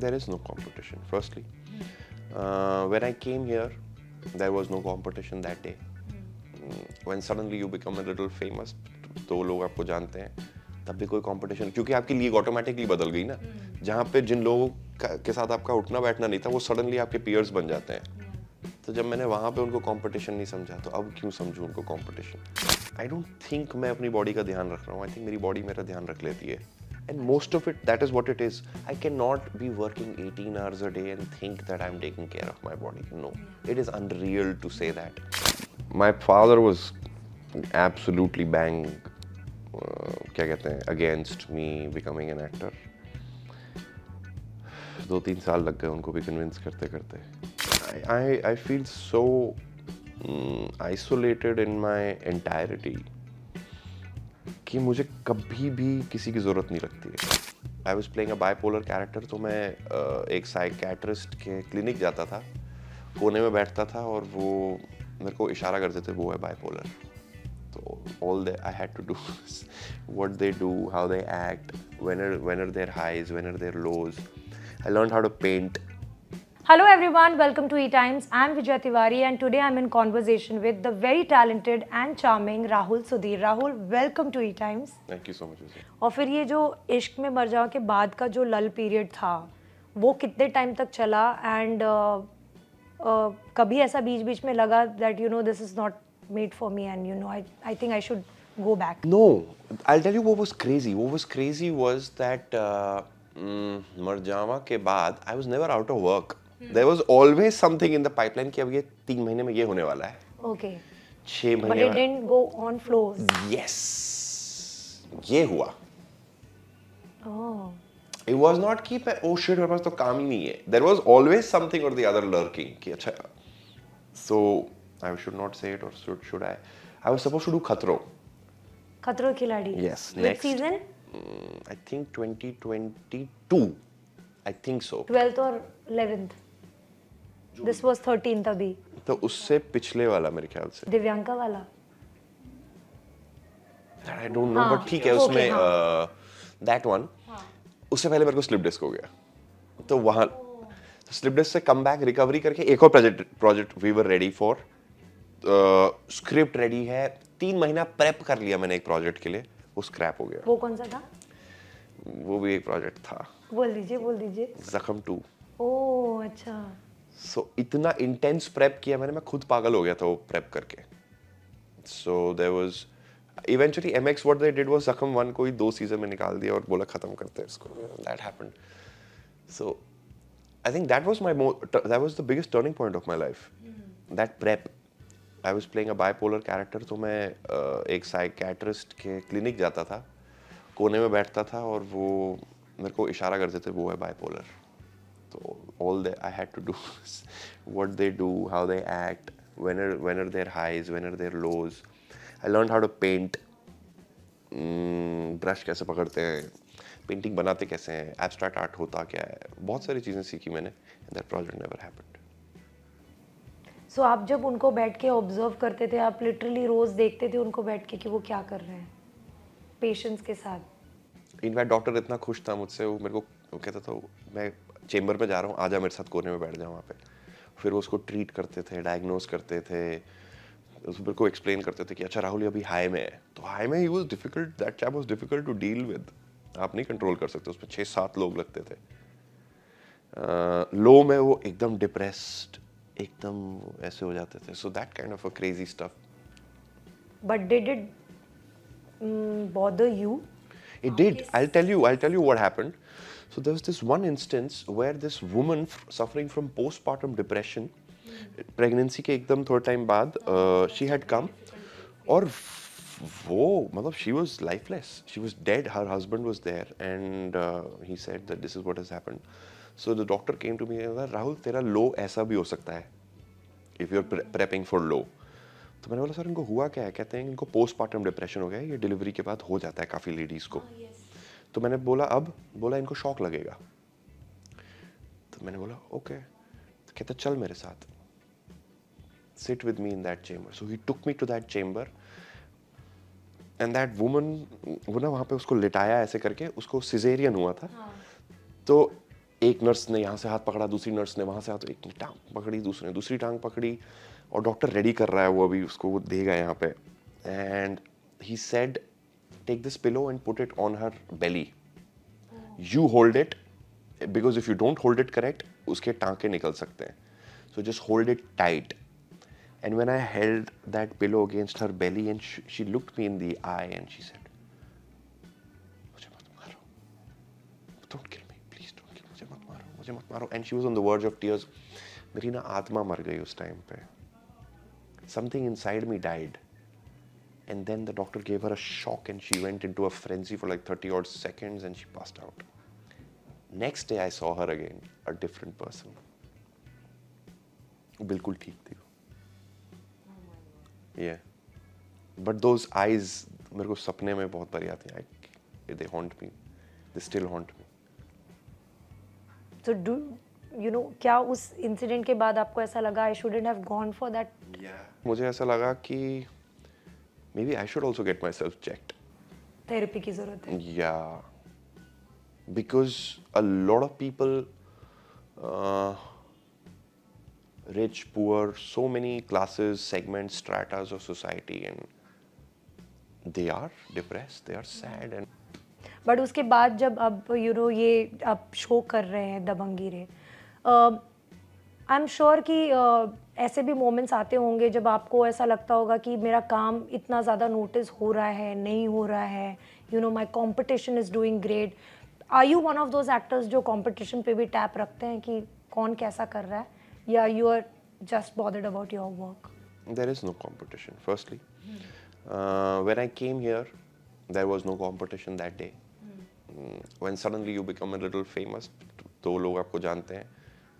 there is no competition, firstly. Uh, when I came here, there was no competition that day. Mm, when suddenly you become a little famous, दो तो लोग आपको जानते हैं तब भी कोई कंपटीशन क्योंकि आपकी लीग ऑटोमेटिकली बदल गई ना hmm. जहाँ पे जिन लोगों के साथ आपका उठना बैठना नहीं था वो सडनली आपके पीयर्स बन जाते हैं hmm. तो जब मैंने वहाँ पे उनको कंपटीशन नहीं समझा तो अब क्यों समझूँ उनको कंपटीशन आई डोंट थिंक मैं अपनी बॉडी का ध्यान रख रहा हूँ आई थिंक मेरी बॉडी मेरा ध्यान रख लेती है and most of it that is what it is i cannot be working 18 hours a day and think that i'm taking care of my body no it is unreal to say that my father was absolutely bang uh, against me becoming an actor दो तीन साल लग गए उनको भी convince करते करते I I feel so isolated in my entirety कि मुझे कभी भी किसी की ज़रूरत नहीं लगती है I was playing a bipolar character तो मैं एक साइकैट्रिस्ट के क्लिनिक जाता था कोने में बैठता था और वो मेरे को इशारा करते थे वो है बायपोलर तो all they I had to do what they do how they act when are are there highs when are there lows I learn how to paint Hello everyone, welcome to E-Times. I'm Vijay Tiwari and today I'm in conversation with the very talented and charming Rahul Sudhir. Rahul, welcome to E-Times. Thank you so much. Vijay. और फिर ये जो इश्क में मर जाओ के बाद का जो लल पीरियड था वो कितने टाइम तक चला एंड uh, uh, कभी ऐसा बीच बीच में लगा that you know this is not made for me and you know I I think I should go back no I tell you वो वाज क्रेजी वो वाज क्रेजी वाज दैट मर जावा के बाद I was never out of work there was always something in the pipeline की अब ये तीन महीने में ये होने वाला है ओके okay. छः महीने ये हुआ इट वॉज नॉट कि ओ शिट oh मेरे पास तो काम ही नहीं है देर वॉज ऑलवेज समथिंग और द अदर लर्किंग अच्छा so I should not say it और should should I I was suppose to Khatron Khatron Khiladi yes next season I think 2022 I think so 12th और 11th दिस वाज 13 अभी तो उससे पिछले वाला मेरे ख्याल से दिव्यांका वाला आई डोंट नो बट ठीक है उसमें दैट हाँ। वन uh, हाँ। उससे पहले मेरे को स्लिप डिस्क हो गया तो वहां स्लिप डिस्क से कम बैक रिकवरी करके एक और project project we were ready for script ready है तीन महीना प्रेप कर लिया मैंने एक प्रोजेक्ट के लिए वो स्क्रैप हो गया वो कौन सा था वो भी एक प्रोजेक्ट था बोल दीजिए बोल दीजिए जख्म टू ओ अच्छा सो so, इतना इंटेंस प्रेप किया मैंने मैं खुद पागल हो गया था वो प्रेप करके so there was eventually M X what they did was Zakhm one को ही दो सीजन में निकाल दिया और बोला ख़त्म करते हैं इसको that happen so I think that was my that was the biggest turning point of my life that prep I was playing a bipolar character तो मैं uh, एक साइकैट्रिस्ट के क्लिनिक जाता था कोने में बैठता था और वो मेरे को इशारा करते थे वो है bipolar all that I had to do was what they do, how they act, when are, when are their highs, when are their lows. I learned how to paint. Brush hmm, कैसे पकड़ते हैं painting बनाते कैसे हैं abstract art होता क्या है बहुत सारी चीज़ें सीखी मैंने that project never happened so आप जब उनको बैठ के ऑब्जर्व करते थे आप लिटरली रोज़ देखते थे उनको बैठ के कि वो क्या कर रहे हैं पेशेंट्स के साथ इनफैक्ट डॉक्टर इतना खुश था मुझसे वो मेरे को वो कहता था मैं चेंबर पे जा रहा हूँ आजा मेरे साथ कोने में बैठ जाओ वहाँ पे फिर वो उसको ट्रीट करते थे डायग्नोज करते थे उस पर को एक्सप्लेन करते थे कि अच्छा राहुल अभी हाई में है तो हाई में ही was difficult that chap was difficult to deal with आप नहीं कंट्रोल कर सकते उस पर छः सात लोग लगते थे लो uh, में वो एकदम डिप्रेस्ड एकदम ऐसे हो जाते थे so that kind of a crazy stuff but did it bother you it did I tell you I tell you what happened So there was this one instance where this woman suffering from postpartum depression, pregnancy ke ekdam third time bad, uh, she had come, or whoa, f- she was lifeless. She was dead. Her husband was there, and uh, he said that this is what has happened. So the doctor came to me and said, Rahul, tera low aisa bhi ho sakta hai, if you're prepping for low. तो मैंने बोला sir इनको हुआ क्या है कहते हैं इनको पोस्टमार्टम डिप्रेशन हो गया ये डिलीवरी के बाद हो जाता है काफ़ी लेडीज़ को oh, तो मैंने बोला अब बोला इनको शौक लगेगा तो मैंने बोला ओके okay. तो कहता चल मेरे साथ sit with me in that chamber. So he took me to that chamber. And that woman वो ना वहाँ पे उसको लिटाया ऐसे करके उसको सिजेरियन हुआ था हाँ। तो एक नर्स ने यहाँ से हाथ पकड़ा दूसरी नर्स ने वहाँ से हाथ एक टांग पकड़ी दूसरे ने दूसरी टांग पकड़ी और डॉक्टर रेडी कर रहा है वो अभी उसको वो देगा यहाँ पे and he said take this pillow and put it on her belly. You hold it because if you don't hold it correct, उसके टाँके निकल सकते हैं. So just hold it tight. And when I held that pillow against her belly and she, she looked me in the eye and she said, मुझे मत मारो. Don't kill me, please don't kill me. मुझे मत मारो, मुझे मत मारो. And she was on the verge of tears. मेरी ना आत्मा मर गई उस टाइम पे. Something inside me died. and then the doctor gave her a shock and she went into a frenzy for like 30 odd seconds and she passed out. Next day I saw her again, a different person. Yeah. But those eyes, they haunt me. They still haunt me. So do you know क्या उस incident के बाद आपको ऐसा लगा I shouldn't have gone for that? Yeah. मुझे ऐसा लगा कि maybe I should also get myself checked. Therapy ki zarurat hai. Yeah. Because a lot of people, uh, rich, poor, so many classes, segments, stratas of society and they are depressed, they are sad and but उसके बाद जब you know, no ये आप show कर I am दबंगीरे आई ऐसे भी moments आते होंगे जब आपको ऐसा लगता होगा कि मेरा काम इतना ज़्यादा नोटिस हो रहा है नहीं हो रहा है you know my competition is doing great are you one of those actors जो कॉम्पिटिशन पे भी टैप रखते हैं कि कौन कैसा कर रहा है या you are just bothered about your work there is no competition firstly when I came here there was no competition that day when suddenly you become little famous दो लोग आपको जानते हैं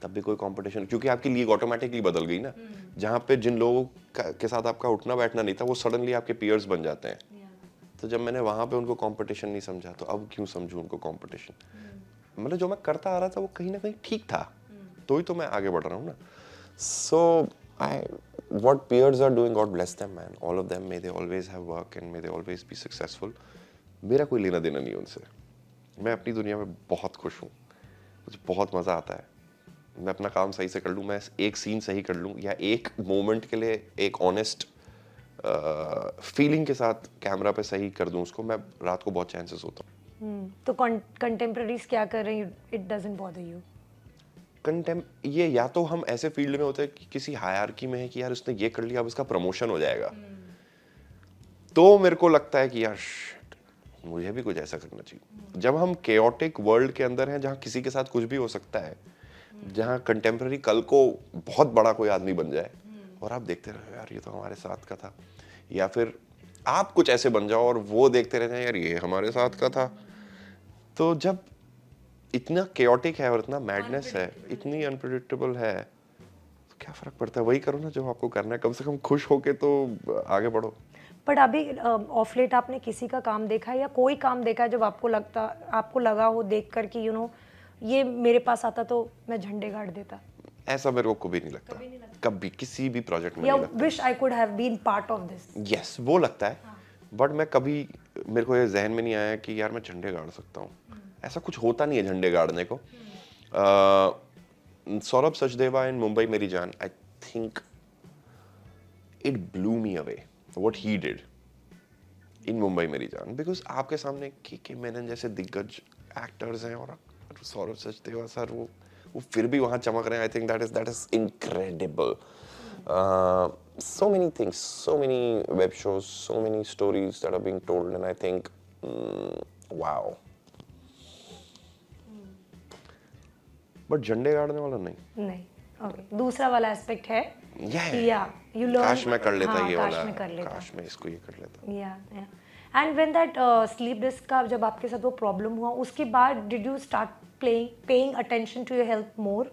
तब भी कोई कंपटीशन क्योंकि आपकी लीग ऑटोमेटिकली बदल गई ना हम्म। जहाँ पे जिन लोगों के साथ आपका उठना बैठना नहीं था वो सडनली आपके पियर्स बन जाते हैं तो जब मैंने वहाँ पे उनको कंपटीशन नहीं समझा तो अब क्यों समझूँ उनको कंपटीशन हम्म। मतलब जो मैं करता आ रहा था वो कहीं ना कहीं ठीक था हम्म। तो ही तो मैं आगे बढ़ रहा हूँ ना so I what peers are doing God bless them man all of them may they always have work and may they always be successful मेरा कोई लेना देना नहीं उनसे मैं अपनी दुनिया में बहुत खुश हूँ मुझे बहुत मज़ा आता है मैं अपना काम सही से कर लूँ मैं एक सीन सही कर लूँ या एक मोमेंट के लिए एक ऑनेस्ट फीलिंग के साथ कैमरा पे सही कर दूँ उसको मैं रात को बहुत चांसेस होता हूँ हम्म, तो कंटेम्प्रेरीज क्या कर रहे हैं इट डजेंट बॉदर यू कंटेम ये या तो हम ऐसे फील्ड में होते हैं कि किसी हायरकी में है कि यार उसने ये कर लिया अब इसका प्रमोशन हो जाएगा हम्म। तो मेरे को लगता है कि यार मुझे भी कुछ ऐसा करना चाहिए जब हम केओटिक वर्ल्ड के अंदर हैं जहाँ किसी के साथ कुछ भी हो सकता है जहाँ कंटेम्प्रेरी कल को बहुत बड़ा कोई आदमी बन जाए और आप देखते रहो यार ये तो हमारे साथ का था या फिर आप कुछ ऐसे बन जाओ और वो देखते रह जाए यार ये हमारे साथ का था तो जब इतना केओटिक है और इतना मैडनेस है इतनी अनप्रडिक्टेबल है तो क्या फ़र्क पड़ता है वही करो ना जो आपको करना है कम से कम खुश होके तो आगे बढ़ो बट अभी ऑफ लेट आपने किसी का काम देखा है या कोई काम देखा है जब आपको लगता आपको लगा हो देख कर कि यू नो know, ये मेरे पास आता तो मैं झंडे गाड़ देता ऐसा मेरे को कभी नहीं लगता कभी, नहीं लगता। कभी किसी भी प्रोजेक्ट में wish I could have been part of this yes वो लगता है बट हाँ। मैं कभी मेरे को ये जहन में नहीं आया कि यार मैं झंडे गाड़ सकता हूँ हम्म। ऐसा कुछ होता नहीं है झंडे गाड़ने को हम्म। सौरभ सचदेवा इन Mumbai Meri Jaan I think it blew me away what he did in Mumbai Meri Jaan because आपके सामने के के मेनन जैसे दिग्गज एक्टर्स हैं और आप सौरभ सचदेवा सर वो वो फिर भी वहाँ चमक रहे हैं I think that is that is incredible so many things so many web shows so many stories that are being told and I think wow but झंडे गाड़ने वाला नहीं नहीं ओके okay. दूसरा वाला एस्पेक्ट है या यू लर्न काश मैं कर लेता हाँ, ये वाला काश मैं कर लेता काश मैं इसको ये कर लेता या या and when that slip disc का जब आपके साथ वो प्रॉब्लम हुआ उसके बाद did you start playing paying attention to your health more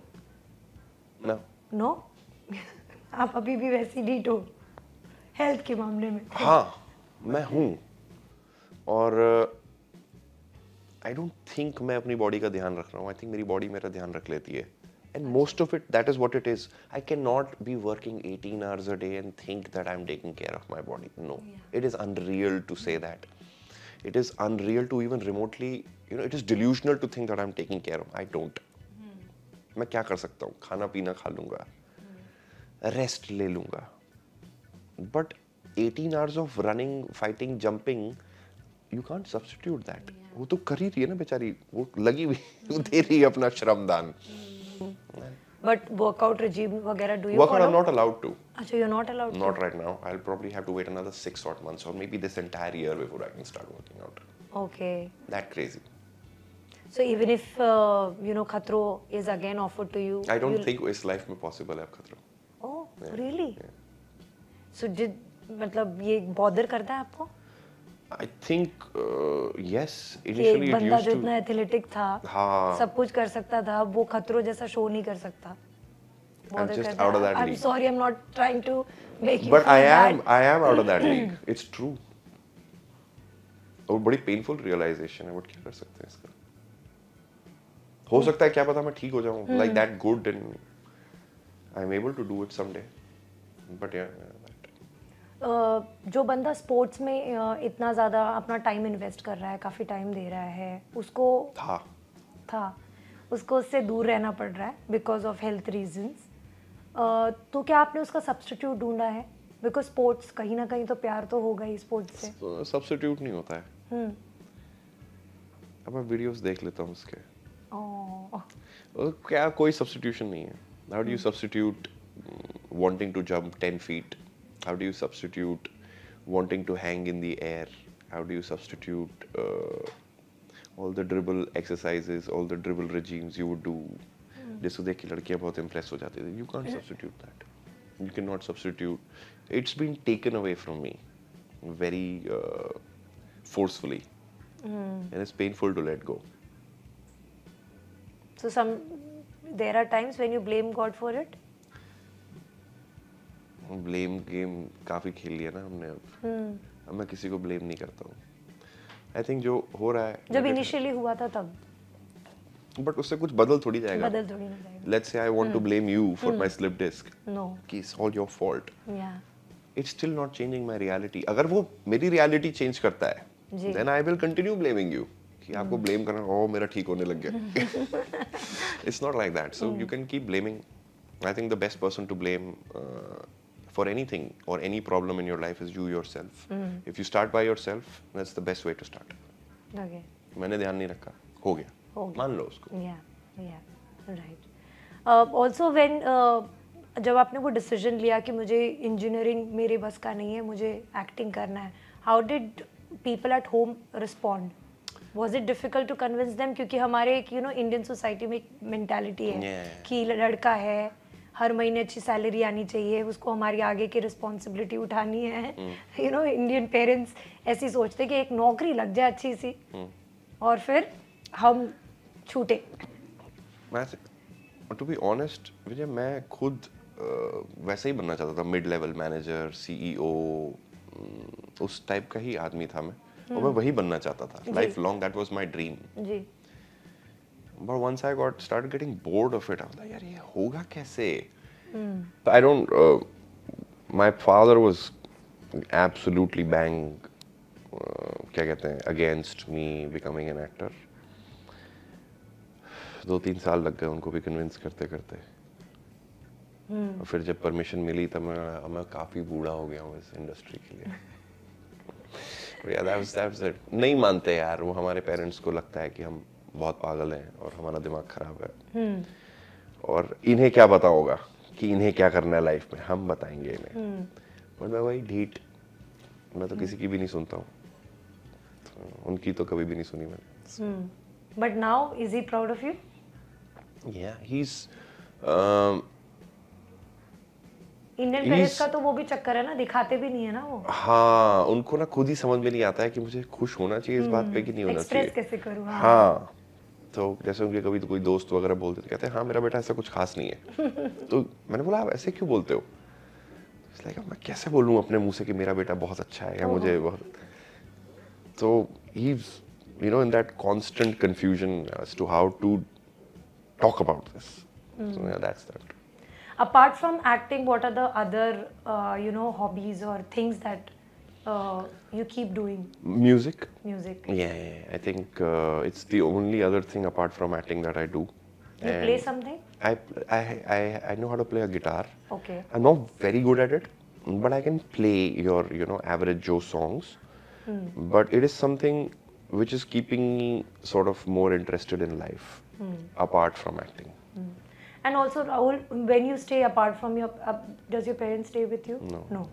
no no आप अभी भी वैसी डीट हो हेल्थ के मामले में हाँ मैं हूँ और आई डोंट थिंक मैं अपनी बॉडी का ध्यान रख रहा हूँ आई थिंक मेरी बॉडी मेरा ध्यान रख लेती है and most of it that is what it is I can not be working eighteen hours a day and think that I am taking care of my body no it is unreal to say that it is unreal to even remotely, you know, it is delusional to think that I'm taking care of. I don't. Hmm. मैं क्या कर सकता हूँ खाना पीना खा लूँगा rest ले लूँगा but 18 hours of running, fighting, jumping, you can't substitute that. Yeah. वो तो कर ही रही है ना बेचारी वो लगी हुई वो दे रही है अपना श्रमदान yeah. But workout regime, वगैरह, do you workout? Follow? I'm not allowed to. Achha, you're not allowed. Not to. right now. I'll probably have to wait another six odd months, or maybe this entire year before I can start working out. Okay. That crazy. So even if uh, you know Khatro is again offered to you, I don't think it's life में possible है Khatro. Oh, yeah. really? Yeah. So did मतलब ये bother करता है आपको? I think yes initially एक बंदा जितना इतना एथलेटिक था हाँ. सब कुछ कर सकता था वो खतरों जैसा शो नहीं कर सकता I'm just out of that I'm league. sorry, I'm not trying to make you. But I am, bad. I am out of that league. It's true. और बड़ी पेनफुल रियलाइजेशन है व्हाट क्या कर सकते हैं इसका हो hmm. सकता है क्या पता मैं ठीक हो जाऊं like that good in I am able to do it someday but या जो बंदा स्पोर्ट्स में इतना ज़्यादा अपना टाइम इन्वेस्ट कर रहा है काफ़ी टाइम दे रहा है उसको था था उसको उससे दूर रहना पड़ रहा है बिकॉज ऑफ हेल्थ रीजन्स तो क्या आपने उसका सब्सटीट्यूट ढूंढा है बिकॉज स्पोर्ट्स कहीं ना कहीं तो प्यार तो होगा ही स्पोर्ट्स से सब्सटीट्यूट तो नहीं होता है हम्म। अब मैं वीडियोस देख लेता हूँ उसके क्या कोई सब्सटीट्यूशन नहीं है how do you substitute wanting to jump 10 feet how do you substitute wanting to hang in the air how do you substitute uh, all the dribble exercises all the dribble regimes you would do hmm. जिसको देख के लड़कियां बहुत impress हो जाती थी you can't substitute that you can not substitute it's been taken away from very uh, forcefully hmm. and it's painful to let go so some there are times when you blame god for it blame game काफ़ी खेल लिया ना हमने अब हम्म। अब मैं किसी को ब्लेम नहीं करता हूँ आई थिंक जो हो रहा है जब इनिशियली हुआ था तब बट उससे कुछ बदल थोड़ी जाएगा बदल थोड़ी नहीं जाएगा let's say I want to blame you for my slip disc no कि इट्स ऑल योर फॉल्ट या it's still not changing my reality अगर वो मेरी रियलिटी चेंज करता है then I will continue blaming you कि आपको ब्लेम हम्म। करना ओ मेरा ठीक होने लग गया it's not like that so you can keep blaming I think the best person to blame for anything or any problem in your life is you yourself. Mm-hmm. If you start by yourself, that's the best way to start. Okay. I Ho gaya. Man lo usko. Yeah. Yeah. Right. Uh, also, when uh, जब आपने वो decision लिया कि मुझे engineering मेरे बस का नहीं है मुझे acting how did people at home respond? Was it difficult to convince them? क्योंकि हमारे you know Indian society में एक mentality है कि लड़का है. हर महीने अच्छी सैलरी आनी चाहिए उसको हमारी आगे की रिस्पॉन्सिबिलिटी उठानी है यू नो इंडियन पेरेंट्स ऐसी सोचते कि एक नौकरी लग जाए अच्छी सी हम्म। और फिर हम छूटे टू बी ऑनेस्ट विजय मैं खुद uh, वैसे ही बनना चाहता था मिड लेवल मैनेजर सीईओ उस टाइप का ही आदमी था मैं और मैं हम्म। वही बनना चाहता था life long that was my dream जी but once I got started getting bored of it, I was like, यार ये होगा कैसे? Mm. I don't. Uh, my father was absolutely bang. क्या कहते हैं? Against me becoming an actor. दो तीन साल लग गए उनको भी कन्विंस करते करते hmm. और फिर जब परमिशन मिली तब मैं मैं काफ़ी बूढ़ा हो गया हूँ इस इंडस्ट्री के लिए yeah, that was, that was नहीं मानते यार वो हमारे पेरेंट्स को लगता है कि हम बहुत पागल हैं और हमारा दिमाग ख़राब है हम्म। और इन्हें क्या पता होगा कि इन्हें क्या करना है लाइफ में हम बताएंगे इन्हें बट हम्म। मैं वही ढीठ मैं तो किसी की भी नहीं सुनता हूँ तो उनकी तो कभी भी नहीं सुनी मैंने but now is he proud of you या ही इज इंडियन पेरेंट्स का तो वो भी चक्कर है ना दिखाते भी नहीं है ना वो हाँ उनको ना खुद ही समझ में नहीं आता है कि मुझे खुश होना चाहिए इस बात पे कि नहीं होना चाहिए कैसे करूँ हाँ, हाँ। तो जैसे उनके कभी तो कोई दोस्त वगैरह बोलते तो कहते हैं हाँ मेरा बेटा ऐसा कुछ खास नहीं है तो मैंने बोला आप ऐसे क्यों बोलते हो लाइक मैं कैसे बोलूँ अपने मुँह से कि मेरा बेटा बहुत अच्छा है या मुझे बहुत तो ही you know in that constant confusion as to how to talk about this Mm. So hmm. yeah, that's that. Apart from acting, what are the other uh, you know hobbies or things that uh, you keep doing? Music. Music. Yeah, yeah, I think uh, it's the only other thing apart from acting that I do. You and play something? I, I, I, I know how to play a guitar. Okay. I'm not very good at it, but I can play your, you know, average Joe songs. Hmm. But it is something which is keeping me sort of more interested in life hmm. apart from acting. Hmm. And also, Rahul, when you stay apart from your, uh, does your parents stay with you? No. No.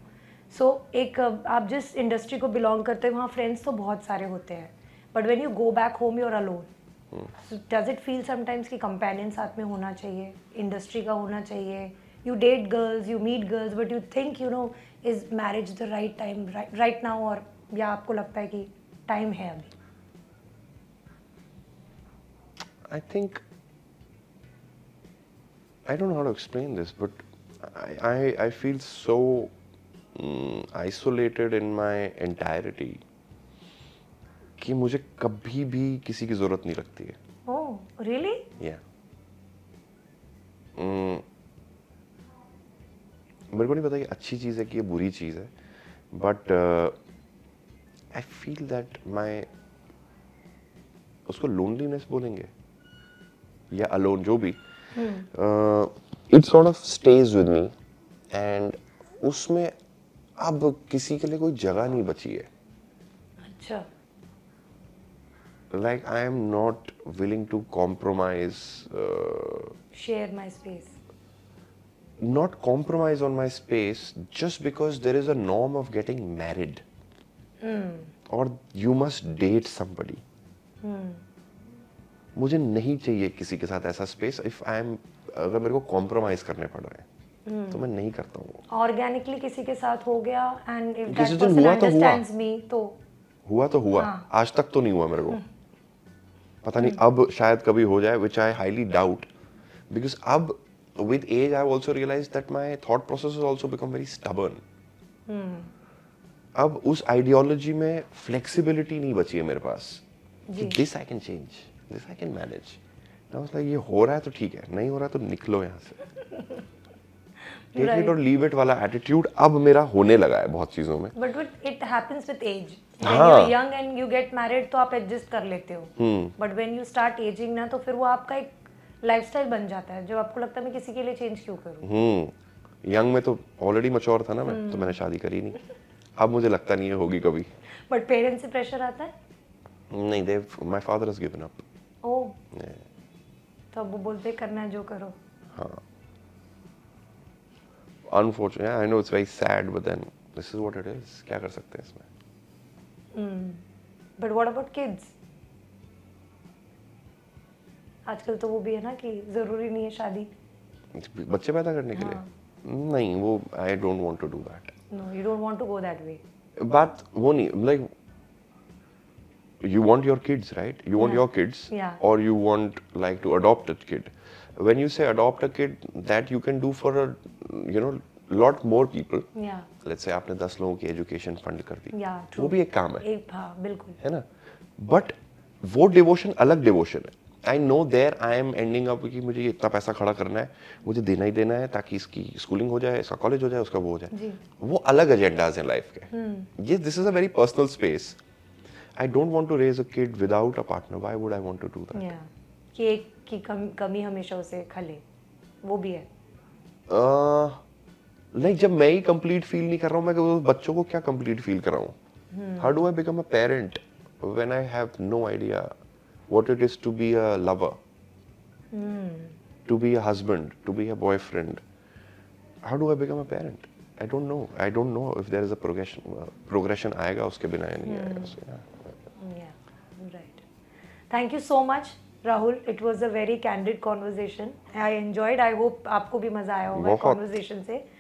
So so, एक uh, आप जिस industry को belong करते हो वहाँ friends तो बहुत सारे होते हैं but when you go back home you're alone does it feel sometimes कि कंपेनियन साथ में होना चाहिए इंडस्ट्री का होना चाहिए you date girls you meet girls but you think you know is marriage the right time right now और या आपको लगता है कि टाइम है अभी I think I don't know how to explain this, but I I, I feel so isolated in my entirety कि मुझे कभी भी किसी की जरूरत नहीं लगती है ओह रियली या मेरे को नहीं पता कि अच्छी चीज़ है कि ये बुरी चीज़ है but I feel that my उसको लोनलीनेस बोलेंगे या अलोन जो भी it's of stage with me and उसमें अब किसी के लिए कोई जगह नहीं बची है अच्छा like I am not willing to compromise share my space not compromise on my space just because there is a norm of getting married और यू मस्ट डेट समबडी मुझे नहीं चाहिए किसी के साथ ऐसा स्पेस इफ आई एम अगर मेरे को कॉम्प्रोमाइज करने पड़ रहे हैं तो मैं नहीं करता हूँ ऑर्गेनिकली किसी के साथ हो गया and if that person understands me तो हुआ तो हुआ हाँ. आज तक तो नहीं हुआ मेरे को हम्म। पता नहीं हम्म। अब शायद कभी हो जाए which I highly doubt because अब with age I also realise that my thought process also become very stubborn अब उस आइडियोलॉजी में फ्लेक्सिबिलिटी नहीं बची है मेरे पास this I can change this I can manage ये हो रहा है तो ठीक है नहीं हो रहा तो निकलो यहाँ से टेक इट और लीव इट वाला एटीट्यूड अब मेरा होने लगा है बहुत चीजों में but what it happens with age young and you get married तो आप एडजस्ट कर लेते हो but when you start ageing ना तो फिर वो आपका एक लाइफस्टाइल बन जाता है जो आपको लगता है मैं किसी के लिए चेंज क्यों करूं हम्म यंग में तो ऑलरेडी मैच्योर था ना मैं तो हम्म। मैंने शादी करी नहीं अब मुझे लगता नहीं है होगी कभी बट पेरेंट्स से प्रेशर आता है नहीं देव my father has given up oh तो वो बोलते करना जो करो हाँ unfortunate. Yeah, I know it's very sad, but then this is what it is. क्या कर सकते हैं इसमें? Hmm. But what about kids? आजकल तो वो भी है ना कि जरूरी नहीं है शादी बच्चे पैदा करने के लिए नहीं वो I don't want to do that no you don't want to go that way बात वो नहीं like you want your kids, right? You want your kids, or you want like to adopt a kid. When you say adopt a kid, that you can do for a you know lot more people let's say आपने दस लोगों की education fund कर दी yeah, वो भी एक काम है एक हाँ, बिल्कुल है ना बट वो डिवोशन अलग डिवोशन है I know there I am ending up कि मुझे इतना पैसा खड़ा करना है मुझे देना ही देना है ताकि इसकी स्कूलिंग हो जाए इसका कॉलेज हो जाए उसका वो हो जाए वो अलग एजेंडाज हैं लाइफ के हम्म। ये this is a very personal space I don't want to raise a kid without a partner why would I want to do that कि एक की कम, कमी हमेशा उसे खले वो भी है नहीं जब मैं ही कंप्लीट फील नहीं कर रहा हूँ मैं बच्चों को क्या कंप्लीट फील कराऊँ how do I become a parent when I have no idea what it is to be a lover to be a husband to be a boyfriend how do I become a parent I don't know I don't know if there is a progression progression आएगा उसके बिना नहीं आएगा thank you so much Rahul it was a very candid conversation I enjoyed I hope आपको भी मजा आया होगा कॉन्वर्जेशन से